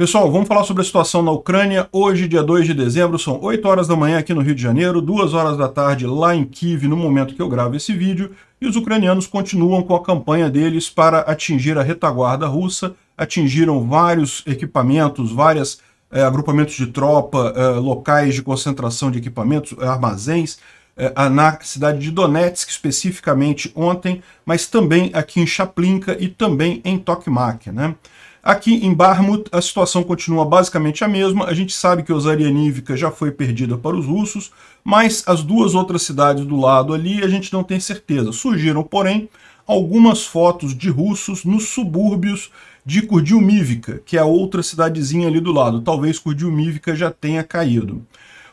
Pessoal, vamos falar sobre a situação na Ucrânia. Hoje, dia 2 de dezembro, são 8 horas da manhã aqui no Rio de Janeiro, 2 horas da tarde lá em Kiev, no momento que eu gravo esse vídeo. E os ucranianos continuam com a campanha deles para atingir a retaguarda russa. Atingiram vários equipamentos, vários é, eh, agrupamentos de tropa, é, locais de concentração de equipamentos, eh, armazéns, é, na cidade de Donetsk, especificamente ontem, mas também aqui em Chaplinka e também em Tokmak, né? Aqui em Barmut, a situação continua basicamente a mesma. A gente sabe que Osarianivka já foi perdida para os russos, mas as duas outras cidades do lado ali a gente não tem certeza. Surgiram, porém, algumas fotos de russos nos subúrbios de Kurdiumívica, que é a outra cidadezinha ali do lado. Talvez Kurdiumívica já tenha caído.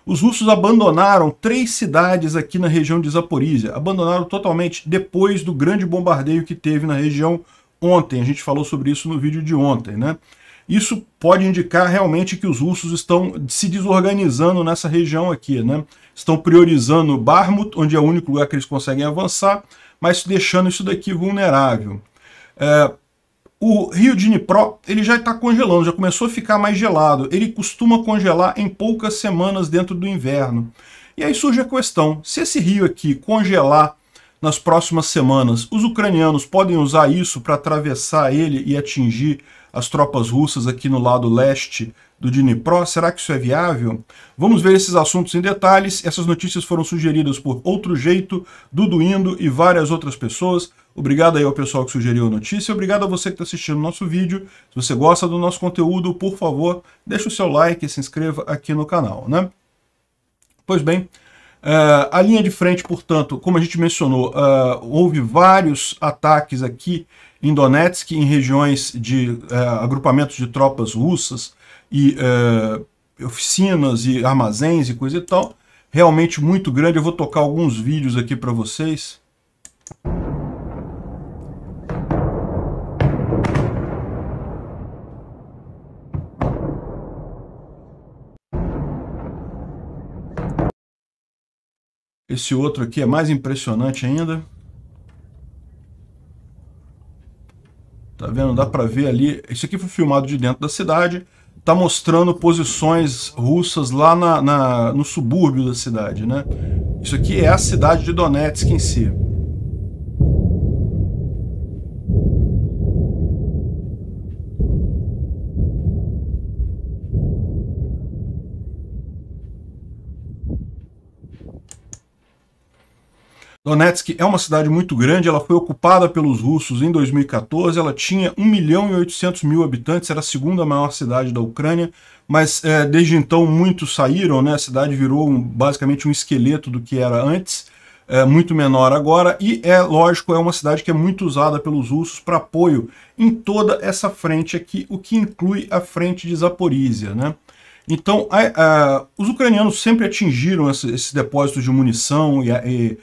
Os russos abandonaram três cidades aqui na região de Zaporizhia. Abandonaram totalmente depois do grande bombardeio que teve na região ontem, a gente falou sobre isso no vídeo de ontem, né? Isso pode indicar realmente que os russos estão se desorganizando nessa região aqui, né? Estão priorizando Barmut, onde é o único lugar que eles conseguem avançar, mas deixando isso daqui vulnerável. É, o rio Dnipro ele já está congelando, já começou a ficar mais gelado. Ele costuma congelar em poucas semanas dentro do inverno. E aí surge a questão, se esse rio aqui congelar nas próximas semanas. Os ucranianos podem usar isso para atravessar ele e atingir as tropas russas aqui no lado leste do Dnipro? Será que isso é viável? Vamos ver esses assuntos em detalhes. Essas notícias foram sugeridas por Outro Jeito, Dudu Indo e várias outras pessoas. Obrigado aí ao pessoal que sugeriu a notícia. Obrigado a você que está assistindo o nosso vídeo. Se você gosta do nosso conteúdo, por favor, deixe o seu like e se inscreva aqui no canal, né? Pois bem, Uh, a linha de frente, portanto, como a gente mencionou, uh, houve vários ataques aqui em Donetsk, em regiões de uh, agrupamentos de tropas russas e oficinas e armazéns e coisa e tal. Realmente muito grande. Eu vou tocar alguns vídeos aqui para vocês. Esse outro aqui é mais impressionante ainda. Tá vendo? Dá para ver ali. Isso aqui foi filmado de dentro da cidade. Tá mostrando posições russas lá na, na no subúrbio da cidade, né? Isso aqui é a cidade de Donetsk em si. Donetsk é uma cidade muito grande, ela foi ocupada pelos russos em 2014, ela tinha 1 milhão e 800 mil habitantes, era a segunda maior cidade da Ucrânia, mas é, desde então muitos saíram, né? a cidade virou um, basicamente um esqueleto do que era antes, é, muito menor agora, e é lógico, é uma cidade que é muito usada pelos russos para apoio em toda essa frente aqui, o que inclui a frente de Zaporizhia. Né? Então, a, a, os ucranianos sempre atingiram esses depósitos de munição e, e a, é,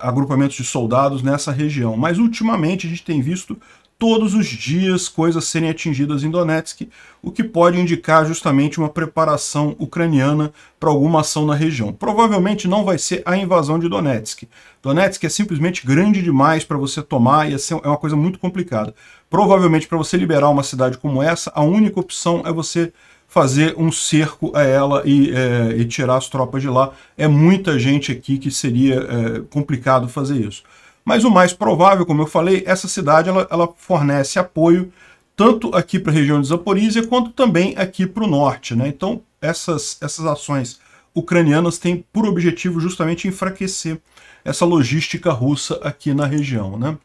agrupamentos de soldados nessa região, mas ultimamente a gente tem visto todos os dias coisas serem atingidas em Donetsk, o que pode indicar justamente uma preparação ucraniana para alguma ação na região. Provavelmente não vai ser a invasão de Donetsk. Donetsk é simplesmente grande demais para você tomar e assim, é uma coisa muito complicada. Provavelmente para você liberar uma cidade como essa, a única opção é você fazer um cerco a ela e, é, e tirar as tropas de lá. É muita gente aqui que seria é, complicado fazer isso. Mas o mais provável, como eu falei, essa cidade ela, ela fornece apoio tanto aqui para a região de Zaporizhia quanto também aqui para o norte. Né? Então, essas, essas ações ucranianas têm por objetivo justamente enfraquecer essa logística russa aqui na região. Né?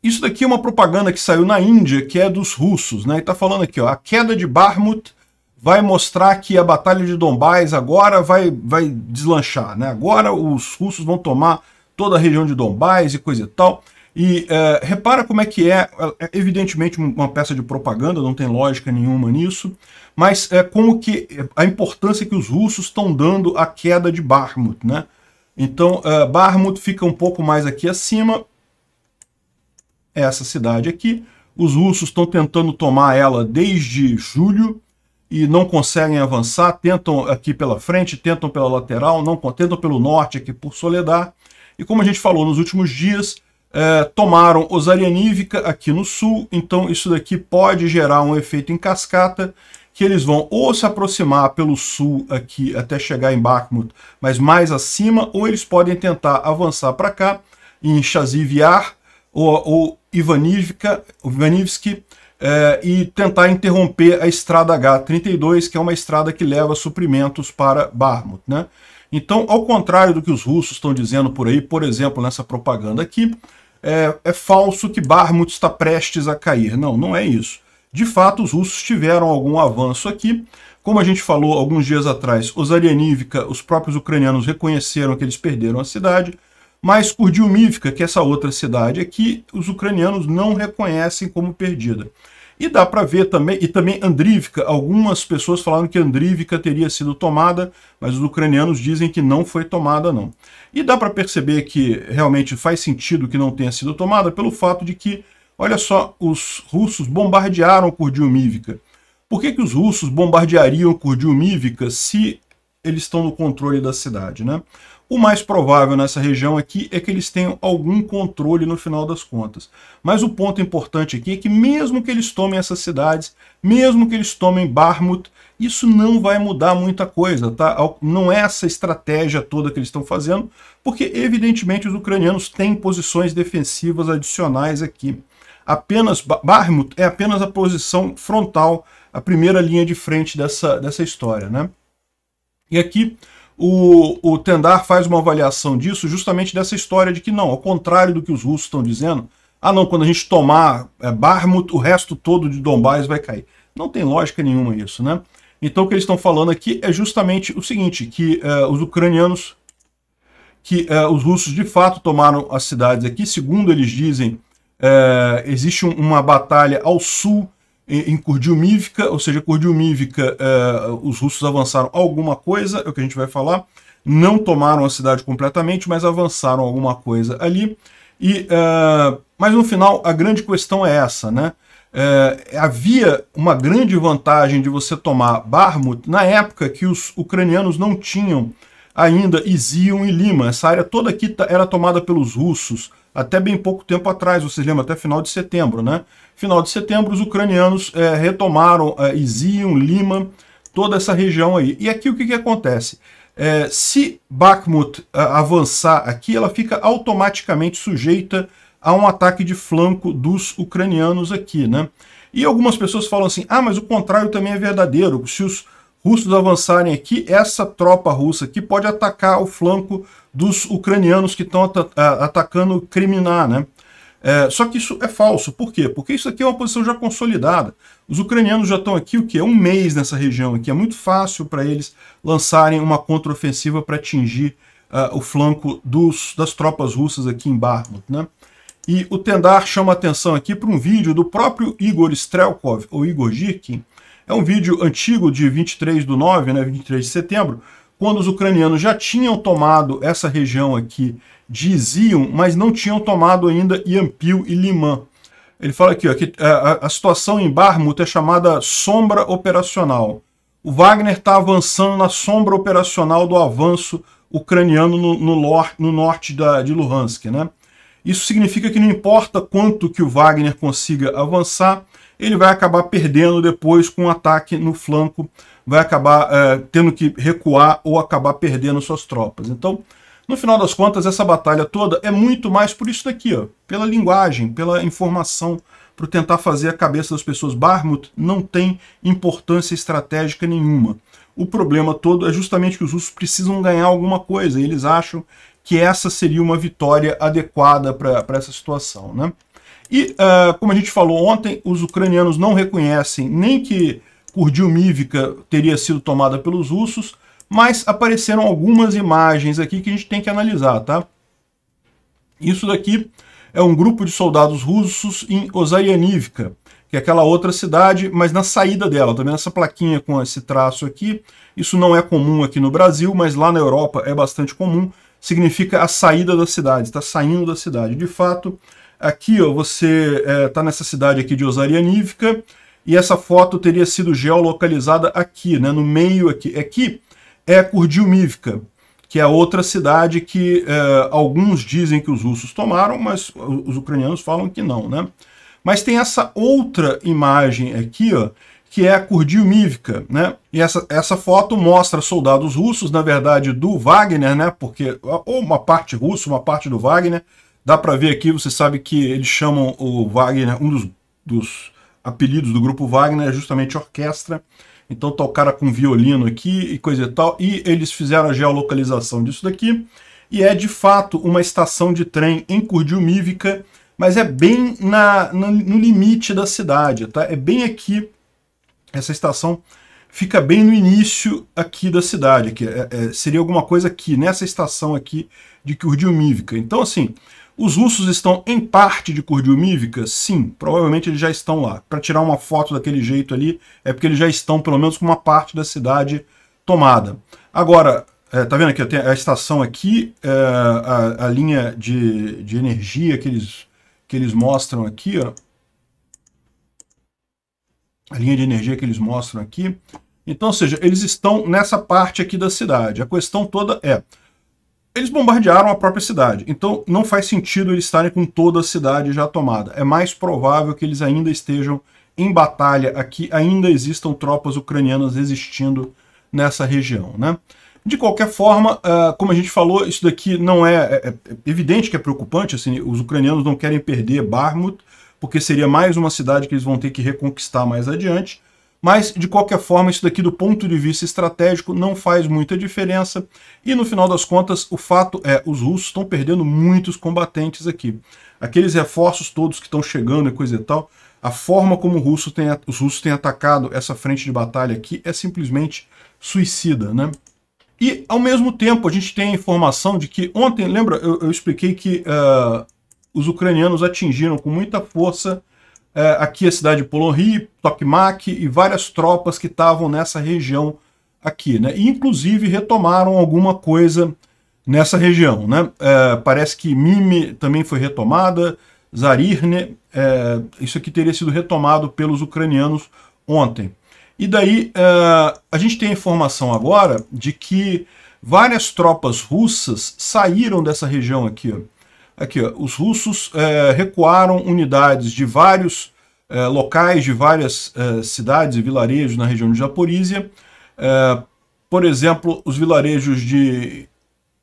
Isso daqui é uma propaganda que saiu na Índia, que é dos russos. Né? E está falando aqui, ó, a queda de Barmut vai mostrar que a Batalha de Dombás agora vai, vai deslanchar, né? Agora os russos vão tomar toda a região de Dombás e coisa e tal. E é, repara como é que é, é, é evidentemente uma peça de propaganda, não tem lógica nenhuma nisso, mas é como que a importância que os russos estão dando à queda de Barmut, né? Então, é, Barmut fica um pouco mais aqui acima, essa cidade aqui. Os russos estão tentando tomar ela desde julho, e não conseguem avançar, tentam aqui pela frente, tentam pela lateral, não tentam pelo norte aqui por Soledad. E como a gente falou nos últimos dias, eh, tomaram Osarianívica aqui no sul, então isso daqui pode gerar um efeito em cascata, que eles vão ou se aproximar pelo sul aqui até chegar em Bakhmut, mas mais acima, ou eles podem tentar avançar para cá, em Chaziviar ou, ou Ivanivka, Ivanivski, é, e tentar interromper a estrada H32, que é uma estrada que leva suprimentos para Barmut. Né? Então, ao contrário do que os russos estão dizendo por aí, por exemplo, nessa propaganda aqui, é, é falso que Barmut está prestes a cair. Não, não é isso. De fato, os russos tiveram algum avanço aqui. Como a gente falou alguns dias atrás, Osarianívica, os próprios ucranianos reconheceram que eles perderam a cidade, mas Kurdiumivka, que é essa outra cidade aqui, os ucranianos não reconhecem como perdida. E dá para ver também, e também Andrívka, algumas pessoas falaram que Andrívka teria sido tomada, mas os ucranianos dizem que não foi tomada não. E dá para perceber que realmente faz sentido que não tenha sido tomada pelo fato de que, olha só, os russos bombardearam Kurdiumivka. Por que, que os russos bombardeariam Kurdiumivka se eles estão no controle da cidade, né? O mais provável nessa região aqui é que eles tenham algum controle no final das contas. Mas o ponto importante aqui é que mesmo que eles tomem essas cidades, mesmo que eles tomem Barmut, isso não vai mudar muita coisa, tá? Não é essa estratégia toda que eles estão fazendo, porque evidentemente os ucranianos têm posições defensivas adicionais aqui. Apenas Barmut é apenas a posição frontal, a primeira linha de frente dessa, dessa história, né? E aqui o, o Tendar faz uma avaliação disso, justamente dessa história de que não, ao contrário do que os russos estão dizendo, ah não, quando a gente tomar é, Barmut, o resto todo de Dombás vai cair. Não tem lógica nenhuma isso, né? Então o que eles estão falando aqui é justamente o seguinte, que uh, os ucranianos, que uh, os russos de fato tomaram as cidades aqui, segundo eles dizem, uh, existe um, uma batalha ao sul em Kurdiumivka, ou seja, Kurdiumivka, eh, os russos avançaram alguma coisa, é o que a gente vai falar, não tomaram a cidade completamente, mas avançaram alguma coisa ali. E, uh, mas no final, a grande questão é essa, né? Eh, havia uma grande vantagem de você tomar Barmut na época que os ucranianos não tinham ainda Izium e Lima. Essa área toda aqui era tomada pelos russos até bem pouco tempo atrás, vocês lembram, até final de setembro, né? Final de setembro, os ucranianos é, retomaram é, Izium, Lima, toda essa região aí. E aqui o que, que acontece? É, se Bakhmut avançar aqui, ela fica automaticamente sujeita a um ataque de flanco dos ucranianos aqui, né? E algumas pessoas falam assim, ah, mas o contrário também é verdadeiro. Se os russos avançarem aqui, essa tropa russa aqui pode atacar o flanco dos ucranianos que estão at atacando Kriminar, né? É, só que isso é falso. Por quê? Porque isso aqui é uma posição já consolidada. Os ucranianos já estão aqui, o que? Um mês nessa região aqui. É muito fácil para eles lançarem uma contraofensiva para atingir uh, o flanco dos, das tropas russas aqui em Barmut, né? E o Tendar chama atenção aqui para um vídeo do próprio Igor Strelkov, ou Igor Girkin. É um vídeo antigo de 23 do 9, né, 23 de setembro, quando os ucranianos já tinham tomado essa região aqui de mas não tinham tomado ainda Yampil e Liman. Ele fala aqui ó, que é, a, a situação em Barmut é chamada sombra operacional. O Wagner está avançando na sombra operacional do avanço ucraniano no, no, lor, no norte da, de Luhansk. Né? Isso significa que não importa quanto que o Wagner consiga avançar, ele vai acabar perdendo depois com um ataque no flanco vai acabar é, tendo que recuar ou acabar perdendo suas tropas. Então, no final das contas, essa batalha toda é muito mais por isso daqui, ó, pela linguagem, pela informação, para tentar fazer a cabeça das pessoas. Barmut não tem importância estratégica nenhuma. O problema todo é justamente que os russos precisam ganhar alguma coisa, e eles acham que essa seria uma vitória adequada para essa situação. Né? E, uh, como a gente falou ontem, os ucranianos não reconhecem nem que Kurdilmívica teria sido tomada pelos russos, mas apareceram algumas imagens aqui que a gente tem que analisar, tá? Isso daqui é um grupo de soldados russos em Osarianivka, que é aquela outra cidade, mas na saída dela, também tá essa plaquinha com esse traço aqui, isso não é comum aqui no Brasil, mas lá na Europa é bastante comum, significa a saída da cidade, está saindo da cidade. De fato, aqui ó, você está eh, é, nessa cidade aqui de Osarianivka, e essa foto teria sido geolocalizada aqui, né, no meio aqui. Aqui é, é Kurdilmivka, que é outra cidade que eh, alguns dizem que os russos tomaram, mas os ucranianos falam que não, né? Mas tem essa outra imagem aqui, ó, que é a né? E essa, essa foto mostra soldados russos, na verdade, do Wagner, né? Porque ou uma parte russa, uma parte do Wagner. Dá para ver aqui, você sabe que eles chamam o Wagner, um dos, dos apelidos do grupo Wagner é justamente orquestra. Então tá o cara com violino aqui e coisa e tal. E eles fizeram a geolocalização disso daqui. E é de fato uma estação de trem em Curdiumivica, mas é bem na, na, no limite da cidade, tá? É bem aqui. Essa estação fica bem no início aqui da cidade. Aqui. É, é, seria alguma coisa aqui, nessa estação aqui de Curdiumivica. Então assim, os russos estão em parte de Kurdiumívka? Sim, provavelmente eles já estão lá. Para tirar uma foto daquele jeito ali, é porque eles já estão pelo menos com uma parte da cidade tomada. Agora, é, tá vendo aqui, tem a estação aqui, é, a, a, linha de, de energia que eles, que eles mostram aqui, ó. A linha de energia que eles mostram aqui. Então, ou seja, eles estão nessa parte aqui da cidade. A questão toda é, eles bombardearam a própria cidade, então não faz sentido eles estarem com toda a cidade já tomada. É mais provável que eles ainda estejam em batalha aqui, ainda existam tropas ucranianas existindo nessa região, né? De qualquer forma, eh, como a gente falou, isso daqui não é, é, é evidente que é preocupante, assim, os ucranianos não querem perder Barmut, porque seria mais uma cidade que eles vão ter que reconquistar mais adiante, mas, de qualquer forma, isso daqui do ponto de vista estratégico não faz muita diferença. E, no final das contas, o fato é, os russos estão perdendo muitos combatentes aqui. Aqueles reforços todos que estão chegando e coisa e tal, a forma como russo tem, os russos têm atacado essa frente de batalha aqui é simplesmente suicida, né? E, ao mesmo tempo, a gente tem a informação de que ontem, lembra, eu, eu expliquei que uh, os ucranianos atingiram com muita força é, aqui a cidade de Polonri, Tokmak e várias tropas que estavam nessa região aqui, né? E, inclusive retomaram alguma coisa nessa região, né? É, parece que Mime também foi retomada, Zarirne, é, isso aqui teria sido retomado pelos ucranianos ontem. E daí é, a gente tem a informação agora de que várias tropas russas saíram dessa região aqui, ó, Aqui, ó, os russos é, recuaram unidades de vários é, locais, de várias é, cidades e vilarejos na região de Japorísia. É, por exemplo, os vilarejos de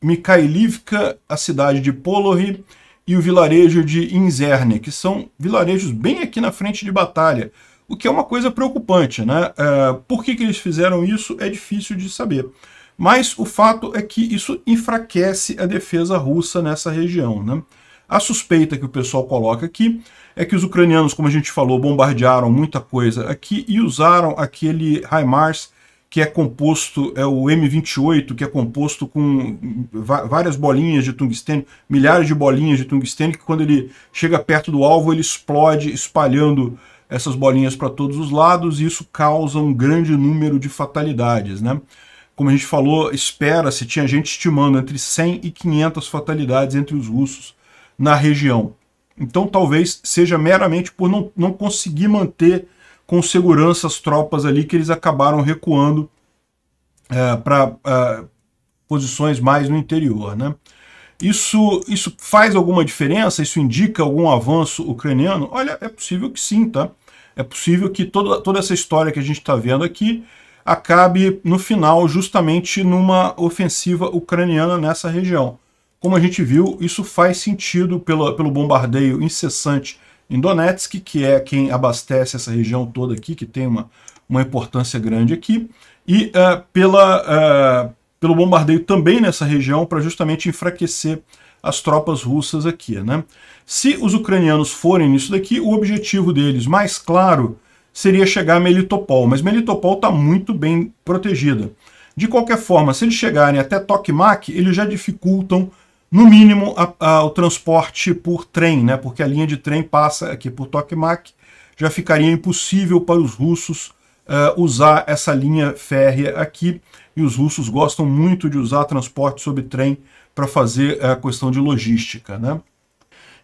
Mikhailivka, a cidade de Polohy e o vilarejo de Inzerne, que são vilarejos bem aqui na frente de batalha, o que é uma coisa preocupante. Né? É, por que, que eles fizeram isso é difícil de saber. Mas o fato é que isso enfraquece a defesa russa nessa região. Né? A suspeita que o pessoal coloca aqui é que os ucranianos, como a gente falou, bombardearam muita coisa aqui e usaram aquele HIMARS que é composto, é o M28, que é composto com várias bolinhas de tungstênio, milhares de bolinhas de tungstênio, que quando ele chega perto do alvo, ele explode, espalhando essas bolinhas para todos os lados, e isso causa um grande número de fatalidades, né? Como a gente falou, espera-se, tinha gente estimando entre 100 e 500 fatalidades entre os russos na região. Então talvez seja meramente por não, não conseguir manter com segurança as tropas ali que eles acabaram recuando é, para é, posições mais no interior. Né? Isso, isso faz alguma diferença? Isso indica algum avanço ucraniano? Olha, é possível que sim, tá? É possível que toda, toda essa história que a gente está vendo aqui acabe no final justamente numa ofensiva ucraniana nessa região. Como a gente viu, isso faz sentido pelo, pelo bombardeio incessante em Donetsk, que é quem abastece essa região toda aqui, que tem uma, uma importância grande aqui, e uh, pela, uh, pelo bombardeio também nessa região para justamente enfraquecer as tropas russas aqui. Né? Se os ucranianos forem nisso daqui, o objetivo deles, mais claro, seria chegar a Melitopol, mas Melitopol está muito bem protegida. De qualquer forma, se eles chegarem até Tokmak, eles já dificultam, no mínimo, a, a, o transporte por trem, né? porque a linha de trem passa aqui por Tokmak, já ficaria impossível para os russos uh, usar essa linha férrea aqui, e os russos gostam muito de usar transporte sobre trem para fazer a eh, questão de logística. Né?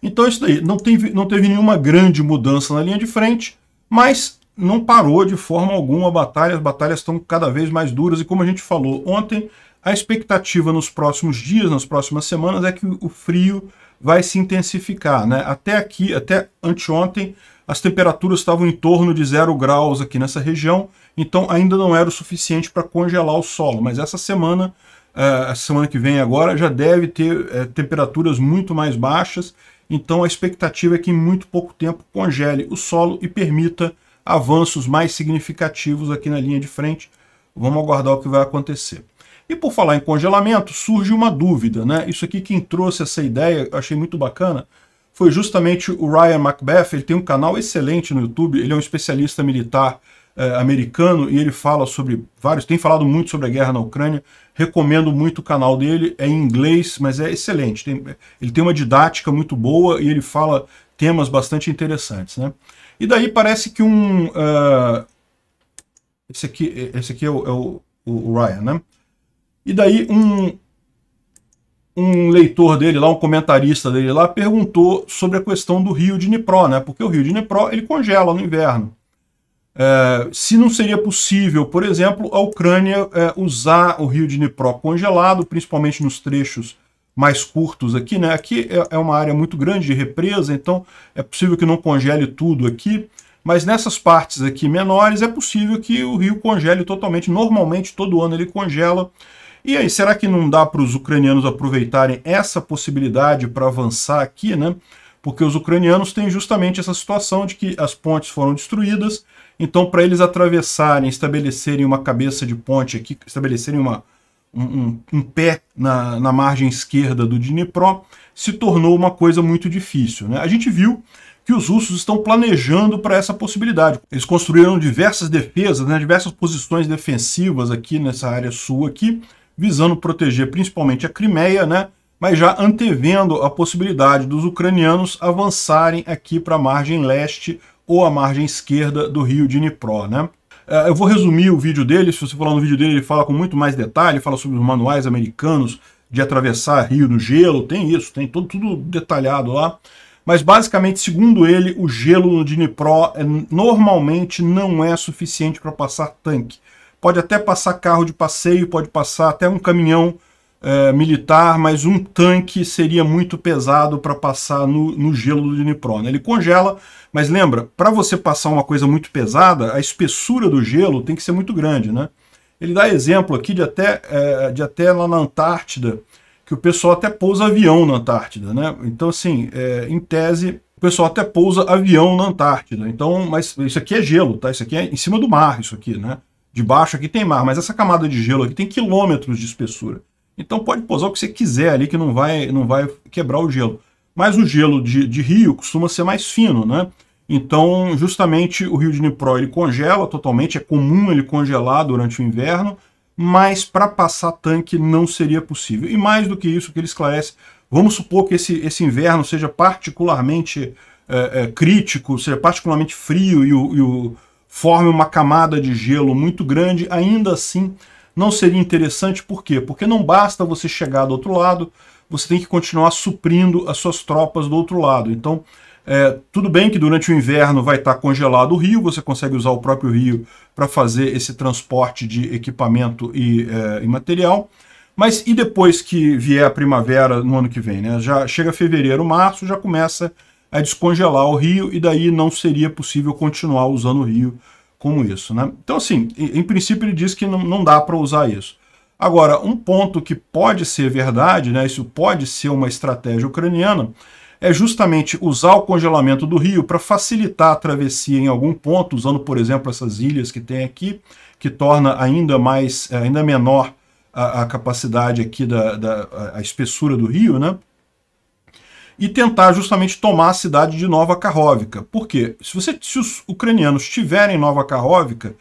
Então isso daí, não tem, não teve nenhuma grande mudança na linha de frente, mas não parou de forma alguma a batalha, as batalhas estão cada vez mais duras, e como a gente falou ontem, a expectativa nos próximos dias, nas próximas semanas, é que o frio vai se intensificar. Né? Até aqui, até anteontem, as temperaturas estavam em torno de zero graus aqui nessa região, então ainda não era o suficiente para congelar o solo, mas essa semana eh, a uh, semana que vem agora, já deve ter uh, temperaturas muito mais baixas, então a expectativa é que em muito pouco tempo congele o solo e permita avanços mais significativos aqui na linha de frente. Vamos aguardar o que vai acontecer. E por falar em congelamento, surge uma dúvida, né? Isso aqui quem trouxe essa ideia, achei muito bacana, foi justamente o Ryan Macbeth, ele tem um canal excelente no YouTube, ele é um especialista militar eh, americano e ele fala sobre vários, tem falado muito sobre a guerra na Ucrânia, recomendo muito o canal dele, é em inglês, mas é excelente, tem, ele tem uma didática muito boa e ele fala temas bastante interessantes, né? E daí parece que um... Uh, esse aqui, esse aqui é, o, é o, o Ryan, né? E daí um, um leitor dele lá, um comentarista dele lá, perguntou sobre a questão do rio de Dnipro, né? Porque o rio de Dnipro, ele congela no inverno. É, se não seria possível, por exemplo, a Ucrânia é, usar o rio de Dnipro congelado, principalmente nos trechos mais curtos aqui, né? Aqui é, é uma área muito grande de represa, então é possível que não congele tudo aqui, mas nessas partes aqui menores é possível que o rio congele totalmente. Normalmente todo ano ele congela. E aí, será que não dá para os ucranianos aproveitarem essa possibilidade para avançar aqui, né? Porque os ucranianos têm justamente essa situação de que as pontes foram destruídas, então para eles atravessarem, estabelecerem uma cabeça de ponte aqui, estabelecerem uma, um, um pé na, na, margem esquerda do Dnipro, se tornou uma coisa muito difícil. Né? A gente viu que os russos estão planejando para essa possibilidade. Eles construíram diversas defesas, né, diversas posições defensivas aqui nessa área sul aqui, visando proteger principalmente a Crimeia, né, mas já antevendo a possibilidade dos ucranianos avançarem aqui para a margem leste ou a margem esquerda do rio Dnipro. Né? Uh, eu vou resumir o vídeo dele, se você for lá no vídeo dele, ele fala com muito mais detalhe, fala sobre os manuais americanos de atravessar Rio no Gelo, tem isso, tem tudo detalhado lá. Mas basicamente, segundo ele, o gelo no Dnipro é, normalmente não é suficiente para passar tanque. Pode até passar carro de passeio, pode passar até um caminhão, é, militar, mas um tanque seria muito pesado para passar no, no, gelo do Dnipro. Né? Ele congela, mas lembra, para você passar uma coisa muito pesada, a espessura do gelo tem que ser muito grande. Né? Ele dá exemplo aqui de até, é, de até lá na Antártida, que o pessoal até pousa avião na Antártida. Né? Então, assim, é, em tese, o pessoal até pousa avião na Antártida. Então, mas isso aqui é gelo, tá? Isso aqui é em cima do mar, isso aqui, né? Debaixo aqui tem mar, mas essa camada de gelo aqui tem quilômetros de espessura. Então pode pousar o que você quiser ali, que não vai, não vai quebrar o gelo. Mas o gelo de, de rio costuma ser mais fino, né? Então, justamente, o rio de Nipro ele congela totalmente, é comum ele congelar durante o inverno, mas para passar tanque não seria possível. E mais do que isso, que ele esclarece, vamos supor que esse, esse inverno seja particularmente é, é, crítico, seja particularmente frio e o, e o forme uma camada de gelo muito grande, ainda assim não seria interessante, por quê? Porque não basta você chegar do outro lado, você tem que continuar suprindo as suas tropas do outro lado. Então, é, tudo bem que durante o inverno vai estar congelado o rio, você consegue usar o próprio rio para fazer esse transporte de equipamento e, é, e, material, mas e depois que vier a primavera no ano que vem? Né? Já chega fevereiro, março, já começa a descongelar o rio e daí não seria possível continuar usando o rio como isso. Né? Então, assim, em, princípio ele diz que não, não dá para usar isso. Agora, um ponto que pode ser verdade, né, isso pode ser uma estratégia ucraniana, é justamente usar o congelamento do rio para facilitar a travessia em algum ponto, usando, por exemplo, essas ilhas que tem aqui, que torna ainda mais, eh, ainda menor a, a capacidade aqui da, da a espessura do rio, né? e tentar justamente tomar a cidade de Nova Karhovka. Por quê? Se, você, se os ucranianos tiverem Nova Karhovka,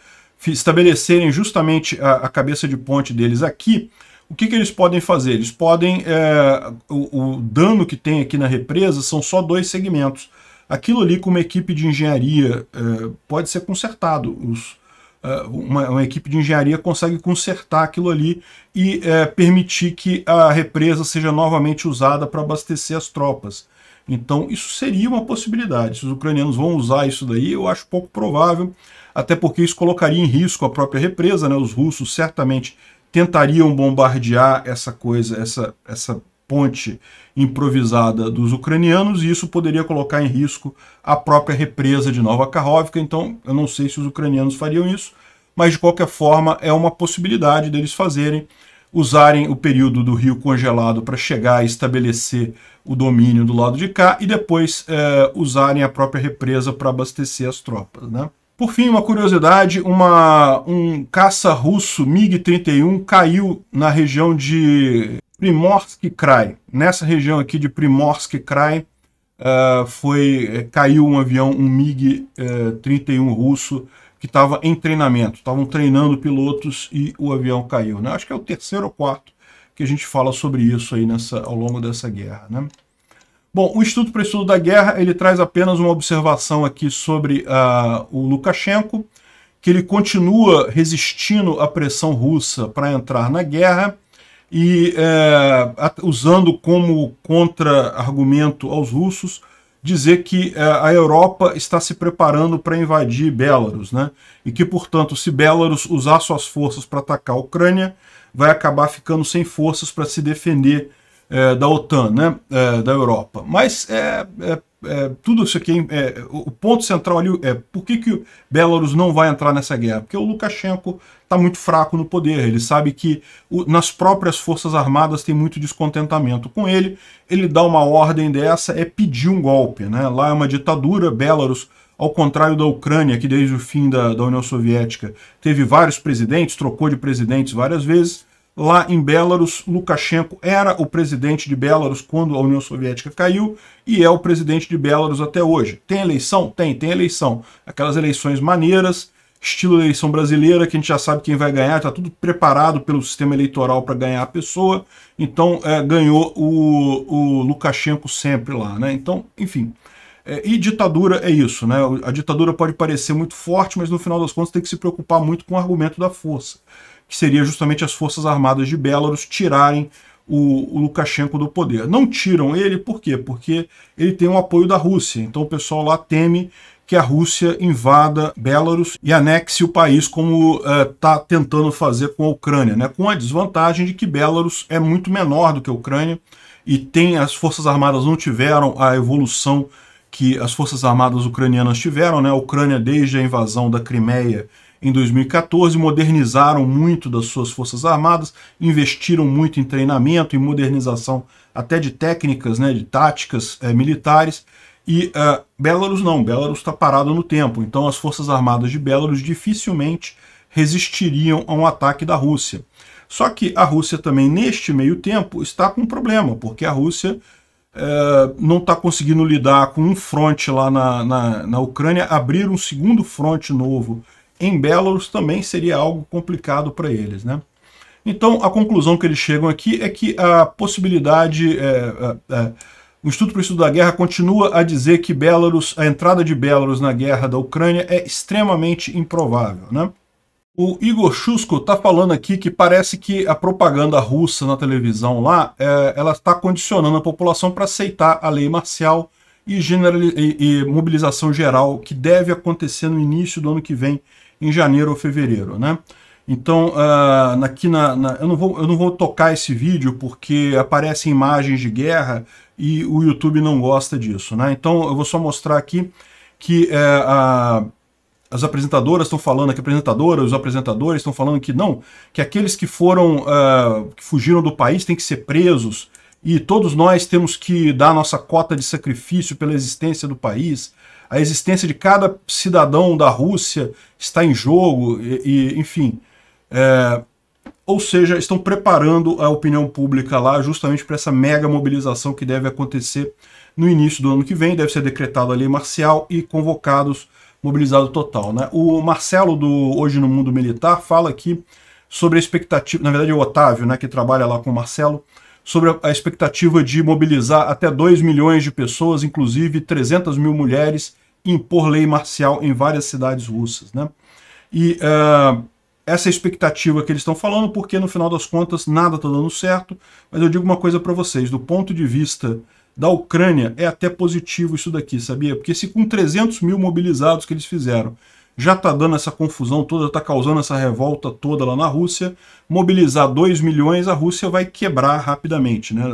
estabelecerem justamente a, a, cabeça de ponte deles aqui, o que, que eles podem fazer? Eles podem... É, o, o dano que tem aqui na represa são só dois segmentos. Aquilo ali com uma equipe de engenharia é, pode ser consertado. Os, ah, uma, uma, equipe de engenharia consegue consertar aquilo ali e é, permitir que a represa seja novamente usada para abastecer as tropas. Então isso seria uma possibilidade. Se os ucranianos vão usar isso daí, eu acho pouco provável, até porque isso colocaria em risco a própria represa. Né? Os russos certamente tentariam bombardear essa coisa, essa, essa ponte improvisada dos ucranianos e isso poderia colocar em risco a própria represa de Nova Karhovka, então eu não sei se os ucranianos fariam isso, mas de qualquer forma é uma possibilidade deles fazerem, usarem o período do rio congelado para chegar a estabelecer o domínio do lado de cá e depois é, usarem a própria represa para abastecer as tropas. Né? Por fim, uma curiosidade, uma, um caça russo MiG-31 caiu na região de Primorsk Krai. Nessa região aqui de Primorsk Krai, uh, eh, foi, eh, caiu um avião, um MiG-31 eh, russo, que estava em treinamento. Estavam treinando pilotos e o avião caiu. Né? Acho que é o terceiro ou quarto que a gente fala sobre isso aí nessa, ao longo dessa guerra. Né? Bom, o Instituto para Estudo da Guerra ele traz apenas uma observação aqui sobre uh, o Lukashenko, que ele continua resistindo à pressão russa para entrar na guerra e é, usando como contra-argumento aos russos dizer que é, a Europa está se preparando para invadir Belarus, né? E que, portanto, se Belarus usar suas forças para atacar a Ucrânia, vai acabar ficando sem forças para se defender é, da OTAN, né? É, da Europa. Mas é, é é, tudo isso aqui, é, o ponto central ali é por que, que o Belarus não vai entrar nessa guerra? Porque o Lukashenko está muito fraco no poder, ele sabe que o, nas próprias Forças Armadas tem muito descontentamento com ele, ele dá uma ordem dessa, é pedir um golpe, né? lá é uma ditadura, Belarus ao contrário da Ucrânia, que desde o fim da, da União Soviética teve vários presidentes, trocou de presidentes várias vezes, lá em Belarus. Lukashenko era o presidente de Belarus quando a União Soviética caiu e é o presidente de Belarus até hoje. Tem eleição? Tem, tem eleição. Aquelas eleições maneiras, estilo eleição brasileira, que a gente já sabe quem vai ganhar, está tudo preparado pelo sistema eleitoral para ganhar a pessoa. Então é, ganhou o, o Lukashenko sempre lá, né? Então, enfim. É, e ditadura é isso, né? A ditadura pode parecer muito forte, mas no final das contas tem que se preocupar muito com o argumento da força que seria justamente as Forças Armadas de Belarus tirarem o, o, Lukashenko do poder. Não tiram ele, por quê? Porque ele tem o apoio da Rússia. Então o pessoal lá teme que a Rússia invada Belarus e anexe o país como está eh, uh, tentando fazer com a Ucrânia, né? com a desvantagem de que Belarus é muito menor do que a Ucrânia e tem as Forças Armadas não tiveram a evolução que as Forças Armadas ucranianas tiveram. Né? A Ucrânia, desde a invasão da Crimeia, em 2014, modernizaram muito das suas forças armadas, investiram muito em treinamento e modernização até de técnicas, né, de táticas é, militares, e uh, Belarus não, Belarus está parado no tempo, então as forças armadas de Belarus dificilmente resistiriam a um ataque da Rússia. Só que a Rússia também, neste meio tempo, está com um problema, porque a Rússia eh, não está conseguindo lidar com um fronte lá na, na, na Ucrânia, abrir um segundo fronte novo em Belarus também seria algo complicado para eles. Né? Então, a conclusão que eles chegam aqui é que a possibilidade... É, é, é o Instituto para o Estudo da Guerra continua a dizer que Belarus, a entrada de Belarus na guerra da Ucrânia é extremamente improvável. Né? O Igor Chusko está falando aqui que parece que a propaganda russa na televisão lá, é, ela está condicionando a população para aceitar a lei marcial e, e, e, mobilização geral que deve acontecer no início do ano que vem em janeiro ou fevereiro, né? Então, uh, aqui na, na, eu, não vou, eu não vou tocar esse vídeo porque aparecem imagens de guerra e o YouTube não gosta disso, né? Então, eu vou só mostrar aqui que uh, a, as apresentadoras estão falando, que apresentadoras, os apresentadores estão falando que não, que aqueles que foram, uh, que fugiram do país têm que ser presos e todos nós temos que dar nossa cota de sacrifício pela existência do país a existência de cada cidadão da Rússia está em jogo, e, e enfim. É, ou seja, estão preparando a opinião pública lá justamente para essa mega mobilização que deve acontecer no início do ano que vem. Deve ser decretada a lei marcial e convocados mobilizado total. Né? O Marcelo, do Hoje no Mundo Militar, fala aqui sobre a expectativa. Na verdade, é o Otávio, né, que trabalha lá com o Marcelo sobre a expectativa de mobilizar até 2 milhões de pessoas, inclusive 300 mil mulheres, e impor lei marcial em várias cidades russas. Né? E uh, essa é expectativa que eles estão falando, porque no final das contas nada está dando certo, mas eu digo uma coisa para vocês, do ponto de vista da Ucrânia, é até positivo isso daqui, sabia? Porque se com 300 mil mobilizados que eles fizeram, já está dando essa confusão toda, está causando essa revolta toda lá na Rússia. Mobilizar 2 milhões, a Rússia vai quebrar rapidamente, né?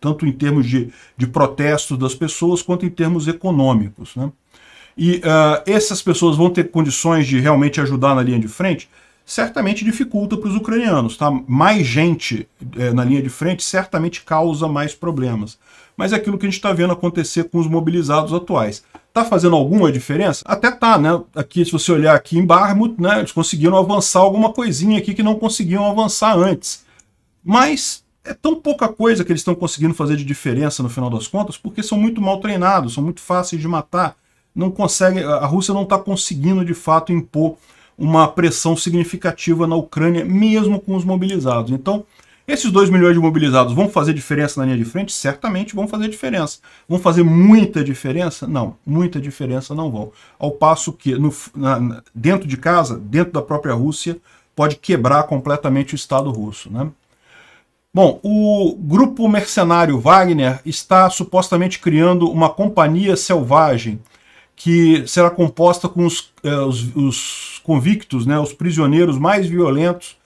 tanto em termos de, de protestos das pessoas, quanto em termos econômicos. Né? E uh, essas pessoas vão ter condições de realmente ajudar na linha de frente? Certamente dificulta para os ucranianos. Tá? Mais gente eh, na linha de frente certamente causa mais problemas mas é aquilo que a gente está vendo acontecer com os mobilizados atuais. Tá fazendo alguma diferença? Até tá, né? Aqui, se você olhar aqui em Barmut, né? Eles conseguiram avançar alguma coisinha aqui que não conseguiam avançar antes. Mas é tão pouca coisa que eles estão conseguindo fazer de diferença no final das contas, porque são muito mal treinados, são muito fáceis de matar. Não consegue, a Rússia não está conseguindo de fato impor uma pressão significativa na Ucrânia, mesmo com os mobilizados. Então, esses 2 milhões de mobilizados vão fazer diferença na linha de frente? Certamente vão fazer diferença. Vão fazer muita diferença? Não, muita diferença não vão. Ao passo que no, na, dentro de casa, dentro da própria Rússia, pode quebrar completamente o Estado russo. Né? Bom, o grupo mercenário Wagner está supostamente criando uma companhia selvagem que será composta com os, eh, os, os convictos, né, os prisioneiros mais violentos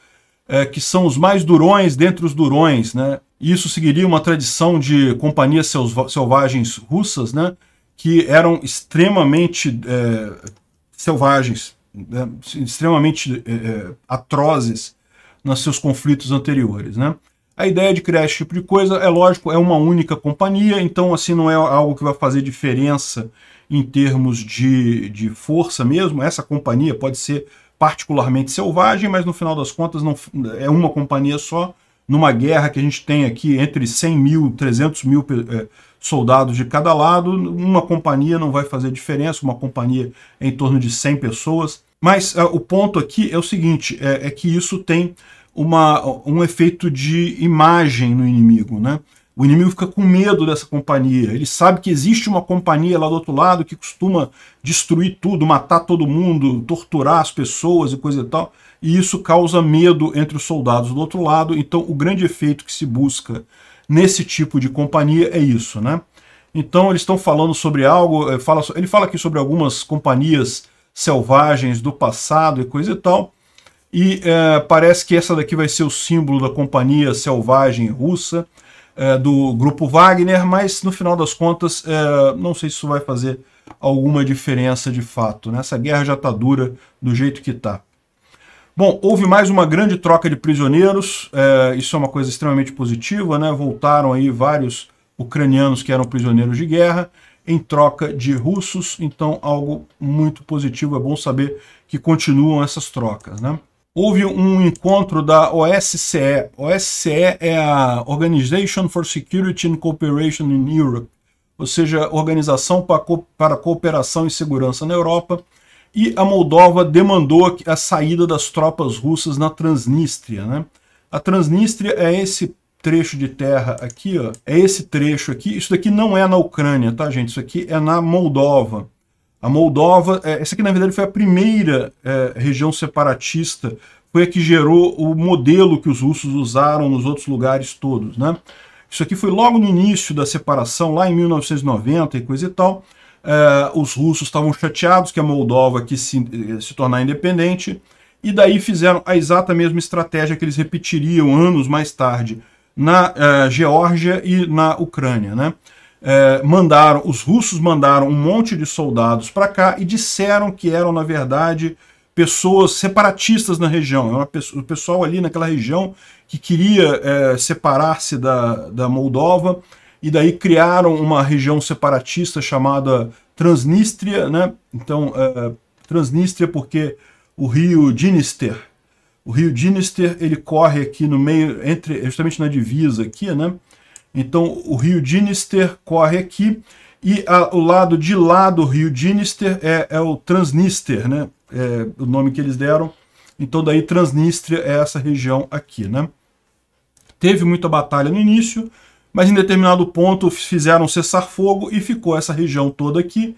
é, que são os mais durões dentre os durões, né? Isso seguiria uma tradição de companhias selvagens russas, né? Que eram extremamente é, selvagens, né? extremamente é, é, atrozes nos seus conflitos anteriores, né? A ideia de criar esse tipo de coisa, é lógico, é uma única companhia, então assim não é algo que vai fazer diferença em termos de, de força mesmo. Essa companhia pode ser particularmente selvagem, mas no final das contas não, é uma companhia só, numa guerra que a gente tem aqui entre 100 mil, 300 mil é, soldados de cada lado, uma companhia não vai fazer diferença, uma companhia em torno de 100 pessoas. Mas é, o ponto aqui é o seguinte, é, é que isso tem uma, um efeito de imagem no inimigo, né? O inimigo fica com medo dessa companhia. Ele sabe que existe uma companhia lá do outro lado que costuma destruir tudo, matar todo mundo, torturar as pessoas e coisa e tal. E isso causa medo entre os soldados do outro lado. Então, o grande efeito que se busca nesse tipo de companhia é isso, né? Então, eles estão falando sobre algo. Eh, ele fala aqui sobre algumas companhias selvagens do passado e coisa e tal. E é, parece que essa daqui vai ser o símbolo da companhia selvagem russa é, do grupo Wagner, mas no final das contas, é, não sei se isso vai fazer alguma diferença de fato. Né? Essa guerra já está dura do jeito que está. Bom, houve mais uma grande troca de prisioneiros, é, isso é uma coisa extremamente positiva, né? Voltaram aí vários ucranianos que eram prisioneiros de guerra em troca de russos, então algo muito positivo, é bom saber que continuam essas trocas, né? houve um encontro da OSCE. OSCE é a Organization for Security and Cooperation in Europe, ou seja, Organização para, Cooperação e Segurança na Europa, e a Moldova demandou a saída das tropas russas na Transnistria. Né? A Transnistria é esse trecho de terra aqui, ó, é esse trecho aqui, isso daqui não é na Ucrânia, tá gente? Isso aqui é na Moldova. A Moldova, é, essa aqui na verdade foi a primeira é, região separatista, foi a que gerou o modelo que os russos usaram nos outros lugares todos. Né? Isso aqui foi logo no início da separação, lá em 1990 e coisa e tal. É, os russos estavam chateados que a Moldova quis se, eh, se tornar independente, e daí fizeram a exata mesma estratégia que eles repetiriam anos mais tarde na eh, Geórgia e na Ucrânia. Né? eh, mandaram, os russos mandaram um monte de soldados para cá e disseram que eram, na verdade, pessoas separatistas na região. É Pessoa, o pessoal ali naquela região que queria eh, separar-se da, da Moldova e daí criaram uma região separatista chamada Transnistria, né? Então, eh, Transnistria porque o rio Dinister, o rio Dinister, ele corre aqui no meio, entre justamente na divisa aqui, né? Então o rio Dinister corre aqui e a, o lado de lá do rio Dinister é, é o Transnister, né? É o nome que eles deram. Então daí Transnistria é essa região aqui, né? Teve muita batalha no início, mas em determinado ponto fizeram cessar fogo e ficou essa região toda aqui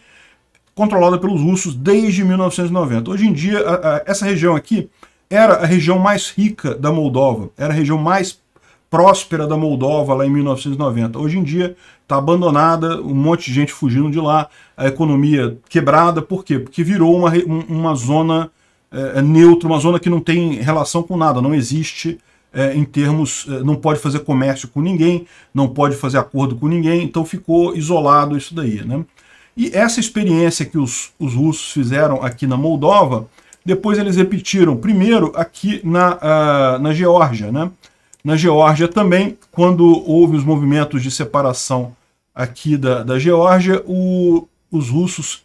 controlada pelos russos desde 1990. Hoje em dia, a, a, essa região aqui era a região mais rica da Moldova, era a região mais próspera da Moldova lá em 1990. Hoje em dia está abandonada, um monte de gente fugindo de lá, a economia quebrada. Por quê? Porque virou uma, uma zona é, é, neutra, uma zona que não tem relação com nada, não existe é, em termos, é, não pode fazer comércio com ninguém, não pode fazer acordo com ninguém, então ficou isolado isso daí. Né? E essa experiência que os, os russos fizeram aqui na Moldova, depois eles repetiram, primeiro aqui na, uh, na Geórgia, né? na Geórgia também, quando houve os movimentos de separação aqui da, da Geórgia, o, os russos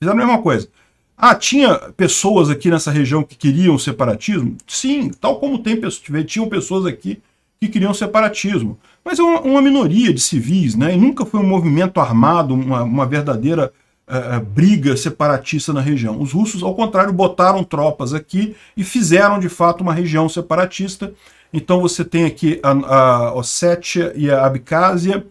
fizeram a mesma coisa. Ah, tinha pessoas aqui nessa região que queriam separatismo? Sim, tal como tem, tinham pessoas aqui que queriam separatismo. Mas é uma, uma minoria de civis, né? E nunca foi um movimento armado, uma, uma verdadeira uh, briga separatista na região. Os russos, ao contrário, botaram tropas aqui e fizeram de fato uma região separatista então você tem aqui a, a Ossétia e a Abcásia,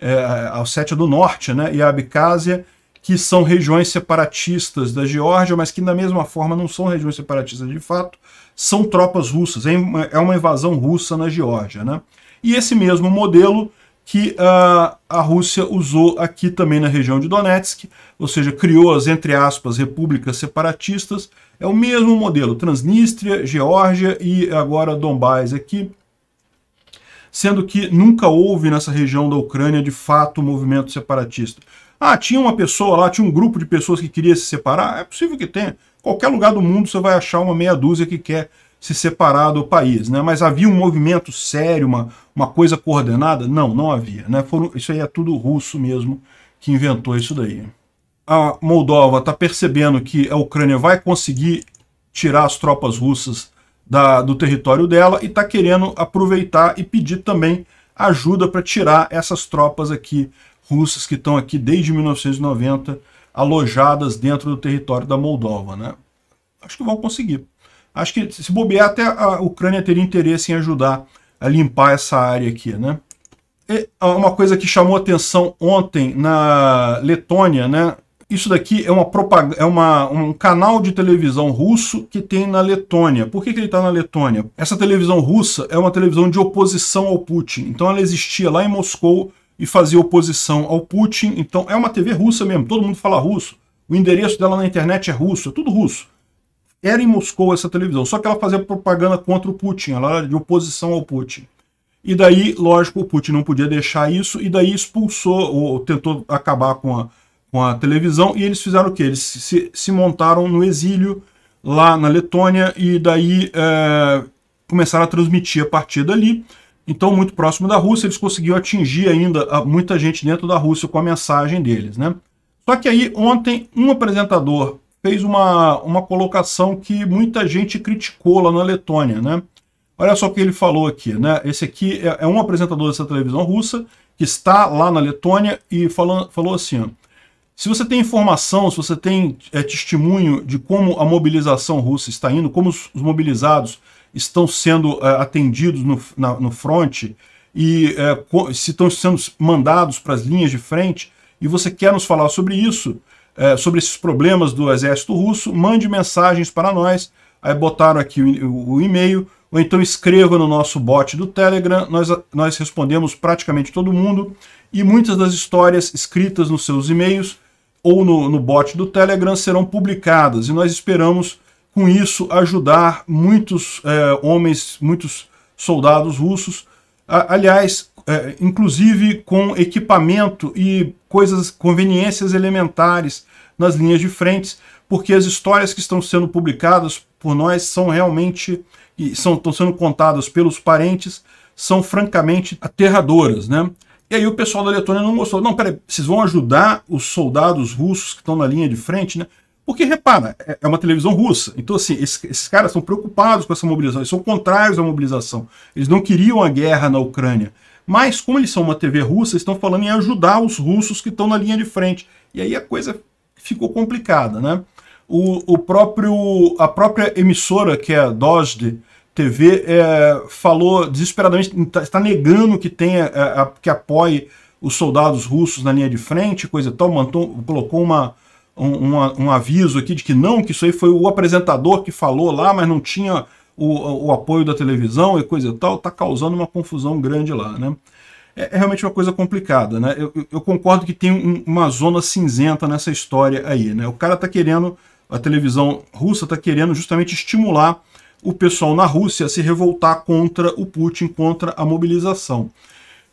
é, a Ossétia do Norte né, e a Abcásia, que são regiões separatistas da Geórgia, mas que da mesma forma não são regiões separatistas de fato, são tropas russas, é uma é invasão russa na Geórgia. Né? E esse mesmo modelo que uh, a Rússia usou aqui também na região de Donetsk, ou seja, criou as, entre aspas, repúblicas separatistas. É o mesmo modelo, Transnistria, Geórgia e agora Donbás aqui, sendo que nunca houve nessa região da Ucrânia, de fato, movimento separatista. Ah, tinha uma pessoa lá, tinha um grupo de pessoas que queria se separar? É possível que tenha. Qualquer lugar do mundo você vai achar uma meia dúzia que quer se separar do país, né? Mas havia um movimento sério, uma, uma coisa coordenada? Não, não havia, né? Foram, isso aí é tudo russo mesmo que inventou isso daí. A Moldova está percebendo que a Ucrânia vai conseguir tirar as tropas russas da, do território dela e está querendo aproveitar e pedir também ajuda para tirar essas tropas aqui russas que estão aqui desde 1990 alojadas dentro do território da Moldova, né? Acho que vão conseguir. Acho que se bobear até a Ucrânia teria interesse em ajudar a limpar essa área aqui, né? E uma coisa que chamou atenção ontem na Letônia, né? Isso daqui é, uma é uma, um canal de televisão russo que tem na Letônia. Por que, que ele está na Letônia? Essa televisão russa é uma televisão de oposição ao Putin. Então ela existia lá em Moscou e fazia oposição ao Putin. Então é uma TV russa mesmo, todo mundo fala russo. O endereço dela na internet é russo, é tudo russo. Era em Moscou essa televisão, só que ela fazia propaganda contra o Putin, ela era de oposição ao Putin. E daí, lógico, o Putin não podia deixar isso, e daí expulsou, ou tentou acabar com a, com a televisão, e eles fizeram o quê? Eles se, se montaram no exílio lá na Letônia, e daí é, começaram a transmitir a partir dali. Então, muito próximo da Rússia, eles conseguiram atingir ainda ah, muita gente dentro da Rússia com a mensagem deles, né? Só que aí, ontem, um apresentador fez uma, uma colocação que muita gente criticou lá na Letônia, né? Olha só o que ele falou aqui, né? Esse aqui é, é um apresentador dessa televisão russa que está lá na Letônia e falou, falou assim, se você tem informação, se você tem é, testemunho de como a mobilização russa está indo, como os, os mobilizados estão sendo é, atendidos no, na, no fronte e é, se estão sendo mandados para as linhas de frente, e você quer nos falar sobre isso, é, sobre esses problemas do exército russo, mande mensagens para nós, aí botaram aqui o, o e-mail, ou então escreva no nosso bot do Telegram, nós, nós respondemos praticamente todo mundo, e muitas das histórias escritas nos seus e-mails ou no, no bot do Telegram serão publicadas, e nós esperamos, com isso, ajudar muitos é, homens, muitos soldados russos, aliás, é, inclusive com equipamento e coisas, conveniências elementares nas linhas de frente, porque as histórias que estão sendo publicadas por nós são realmente, e são, estão sendo contadas pelos parentes, são francamente aterradoras, né? E aí o pessoal da Letônia não gostou, não, peraí, vocês vão ajudar os soldados russos que estão na linha de frente, né? Porque, repara, é, é uma televisão russa. Então, assim, esses, esses caras são preocupados com essa mobilização, eles são contrários à mobilização. Eles não queriam a guerra na Ucrânia. Mas, como eles são uma TV russa, estão falando em ajudar os russos que estão na linha de frente. E aí a coisa ficou complicada, né? O, o próprio, a própria emissora, que é a DOSD TV, é, falou desesperadamente, tá, está negando que tenha, é, a, que apoie os soldados russos na linha de frente, coisa e tal, mantou, colocou uma, um, um, aviso aqui de que não, que isso aí foi o apresentador que falou lá, mas não tinha o, o apoio da televisão e coisa e tal, está causando uma confusão grande lá, né? É, é, realmente uma coisa complicada. Né? Eu, eu concordo que tem um, uma zona cinzenta nessa história aí. Né? O cara está querendo, a televisão russa está querendo justamente estimular o pessoal na Rússia a se revoltar contra o Putin, contra a mobilização.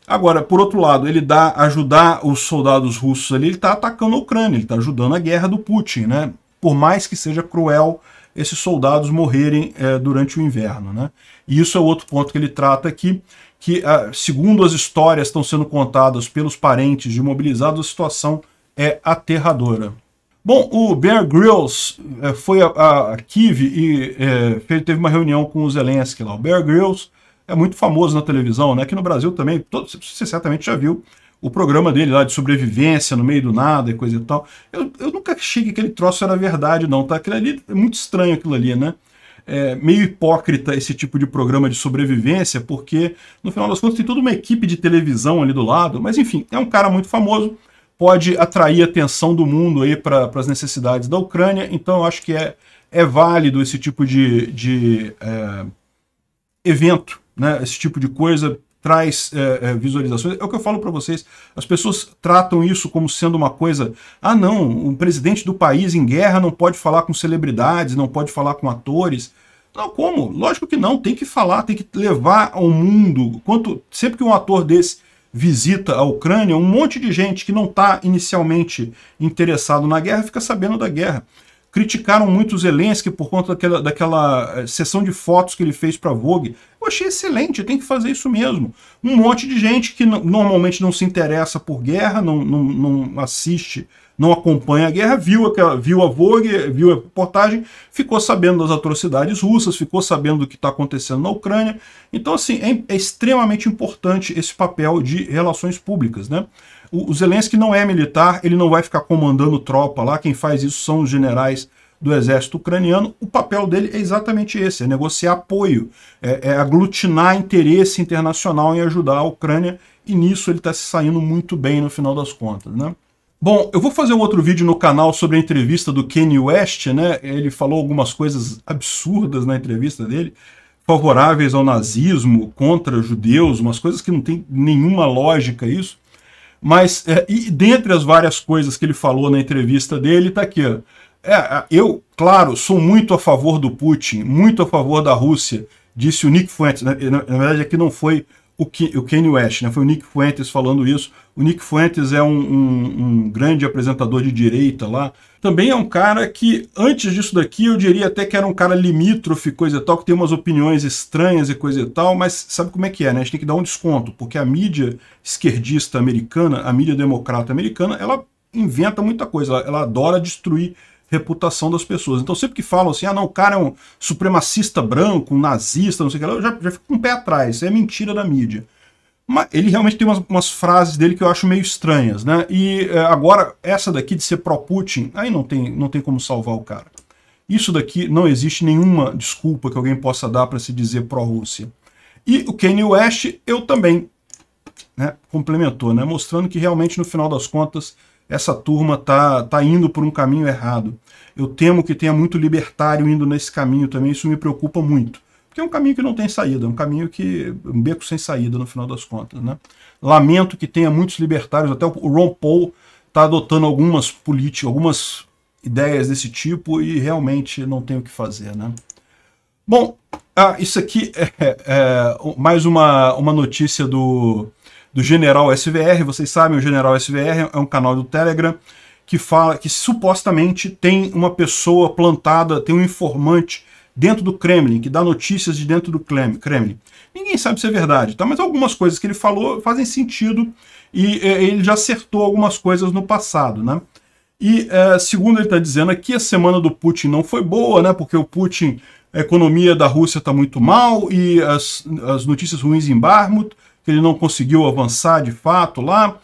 Agora, por outro lado, ele dá ajudar os soldados russos ali, ele está atacando a Ucrânia, ele está ajudando a guerra do Putin, né? Por mais que seja cruel esses soldados morrerem é, durante o inverno, né? E isso é outro ponto que ele trata aqui que, ah, segundo as histórias estão sendo contadas pelos parentes de mobilizados, a situação é aterradora. Bom, o Bear Grylls eh, foi a, a Kiev e é, teve uma reunião com o Zelensky lá. O Bear Grylls é muito famoso na televisão, né? Aqui no Brasil também, todo, você certamente já viu o programa dele lá de sobrevivência no meio do nada e coisa e tal. Eu, eu nunca achei que aquele troço era verdade não, tá? Aquilo ali, é muito estranho aquilo ali, né? é, meio hipócrita esse tipo de programa de sobrevivência, porque no final das contas tem toda uma equipe de televisão ali do lado, mas enfim, é um cara muito famoso, pode atrair a atenção do mundo aí para as necessidades da Ucrânia, então eu acho que é, é válido esse tipo de, de é, evento, né? esse tipo de coisa traz é, visualizações. É o que eu falo para vocês. As pessoas tratam isso como sendo uma coisa. Ah, não, um presidente do país em guerra não pode falar com celebridades, não pode falar com atores. Não, como? Lógico que não. Tem que falar, tem que levar ao mundo. Quanto sempre que um ator desse visita a Ucrânia, um monte de gente que não está inicialmente interessado na guerra fica sabendo da guerra criticaram muito Zelensky por conta daquela, daquela eh, sessão de fotos que ele fez para Vogue. Eu achei excelente, tem que fazer isso mesmo. Um monte de gente que normalmente não se interessa por guerra, não, não, não assiste, não acompanha a guerra, viu, aquela, viu a Vogue, viu a reportagem, ficou sabendo das atrocidades russas, ficou sabendo do que está acontecendo na Ucrânia. Então, assim, é, é extremamente importante esse papel de relações públicas, né? O, Zelensky não é militar, ele não vai ficar comandando tropa lá, quem faz isso são os generais do exército ucraniano, o papel dele é exatamente esse, é negociar apoio, é, é aglutinar interesse internacional em ajudar a Ucrânia, e nisso ele está se saindo muito bem no final das contas, né? Bom, eu vou fazer um outro vídeo no canal sobre a entrevista do Kanye West, né? Ele falou algumas coisas absurdas na entrevista dele, favoráveis ao nazismo, contra judeus, umas coisas que não tem nenhuma lógica isso. Mas, é, e dentre as várias coisas que ele falou na entrevista dele, tá aqui, É, eu, claro, sou muito a favor do Putin, muito a favor da Rússia, disse o Nick Fuentes. Na, né, na, na verdade, aqui não foi o, Ke, o Kanye West, né? foi o Nick Fuentes falando isso, o Nick Fuentes é um, um, um, grande apresentador de direita lá. Também é um cara que, antes disso daqui, eu diria até que era um cara limítrofe, coisa e tal, que tem umas opiniões estranhas e coisa e tal, mas sabe como é que é, né? A gente tem que dar um desconto, porque a mídia esquerdista americana, a mídia democrata americana, ela inventa muita coisa, ela, ela adora destruir reputação das pessoas. Então sempre que falam assim, ah não, o cara é um supremacista branco, um nazista, não sei o que lá, eu já, já fico com um pé atrás, isso é mentira da mídia ele realmente tem umas, umas, frases dele que eu acho meio estranhas, né? E é, agora, essa daqui de ser pró-Putin, aí não tem, não tem como salvar o cara. Isso daqui não existe nenhuma desculpa que alguém possa dar para se dizer pró-Rússia. E o Kanye West, eu também, né, complementou, né, mostrando que realmente, no final das contas, essa turma tá, tá indo por um caminho errado. Eu temo que tenha muito libertário indo nesse caminho também, isso me preocupa muito. Porque é um caminho que não tem saída, é um caminho que. um beco sem saída, no final das contas. Né? Lamento que tenha muitos libertários, até o Ron Paul está adotando algumas políticas, algumas ideias desse tipo e realmente não tem o que fazer. Né? Bom, ah, isso aqui é, é, é mais uma, uma notícia do, do General SVR. Vocês sabem, o General SVR é um canal do Telegram que fala que supostamente tem uma pessoa plantada, tem um informante dentro do Kremlin, que dá notícias de dentro do Kremlin. Ninguém sabe se é verdade, tá? mas algumas coisas que ele falou fazem sentido e é, ele já acertou algumas coisas no passado. Né? E é, segundo ele está dizendo aqui, a semana do Putin não foi boa, né? porque o Putin, a economia da Rússia está muito mal e as, as notícias ruins em Barmut, que ele não conseguiu avançar de fato lá.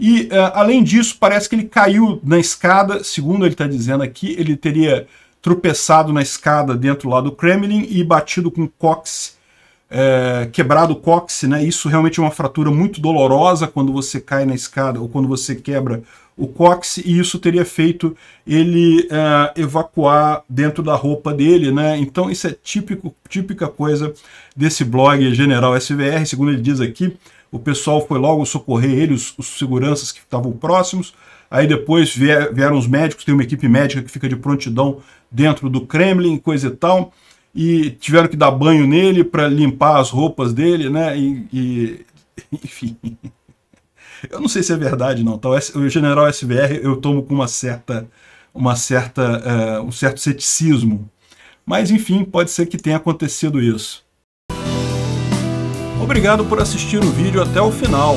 E, uh, além disso, parece que ele caiu na escada, segundo ele está dizendo aqui, ele teria tropeçado na escada dentro lá do Kremlin e batido com cox, é, quebrado o cox, né? Isso realmente é uma fratura muito dolorosa quando você cai na escada ou quando você quebra o cox, e isso teria feito ele é, evacuar dentro da roupa dele, né? Então isso é típico, típica coisa desse blog General SVR, segundo ele diz aqui, o pessoal foi logo socorrer ele, os, os seguranças que estavam próximos, aí depois vier, vieram os médicos, tem uma equipe médica que fica de prontidão dentro do Kremlin, coisa e tal, e tiveram que dar banho nele para limpar as roupas dele, né? E, e, enfim. Eu não sei se é verdade, não. Tá? O general SVR eu tomo com uma certa, uma certa, uh, um certo ceticismo. Mas, enfim, pode ser que tenha acontecido isso. Obrigado por assistir o vídeo até o final.